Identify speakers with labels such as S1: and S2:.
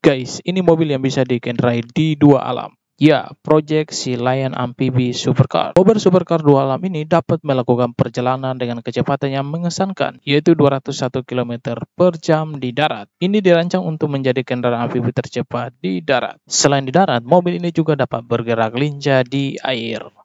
S1: Guys, ini mobil yang bisa dikendarai di dua alam. Ya, Project si Lion Amphibie Supercar. Bobber Supercar dua alam ini dapat melakukan perjalanan dengan kecepatan yang mengesankan, yaitu 201 km per jam di darat. Ini dirancang untuk menjadi kendaraan
S2: amfibi tercepat di darat. Selain di darat, mobil ini juga dapat bergerak lincah di air.